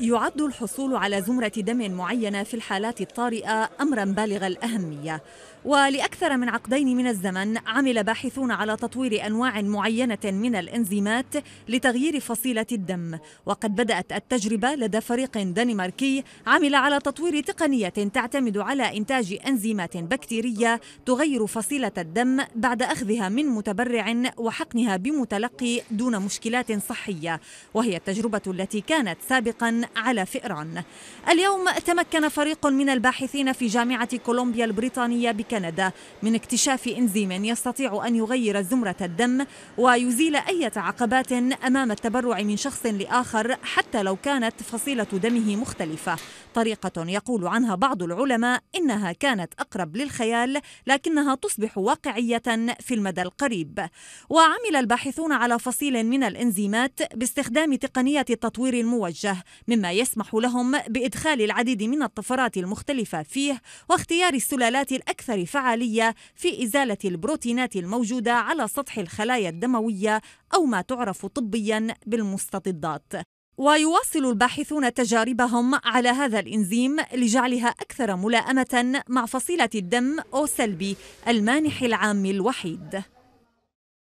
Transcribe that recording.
يعد الحصول على زمرة دم معينة في الحالات الطارئة أمرا بالغ الأهمية ولأكثر من عقدين من الزمن عمل باحثون على تطوير أنواع معينة من الإنزيمات لتغيير فصيلة الدم وقد بدأت التجربة لدى فريق دنماركي عمل على تطوير تقنية تعتمد على إنتاج أنزيمات بكتيرية تغير فصيلة الدم بعد أخذها من متبرع وحقنها بمتلقي دون مشكلات صحية وهي التجربة التي كانت سابقا على فئران اليوم تمكن فريق من الباحثين في جامعة كولومبيا البريطانية بكندا من اكتشاف إنزيم يستطيع أن يغير زمرة الدم ويزيل أي عقبات أمام التبرع من شخص لآخر حتى لو كانت فصيلة دمه مختلفة طريقة يقول عنها بعض العلماء إنها كانت أقرب للخيال لكنها تصبح واقعية في المدى القريب وعمل الباحثون على فصيل من الإنزيمات باستخدام تقنية التطوير الموجه مما يسمح لهم بإدخال العديد من الطفرات المختلفة فيه واختيار السلالات الأكثر فعالية في إزالة البروتينات الموجودة على سطح الخلايا الدموية أو ما تعرف طبيا بالمستطدات ويواصل الباحثون تجاربهم على هذا الإنزيم لجعلها أكثر ملائمة مع فصيلة الدم أو سلبي المانح العام الوحيد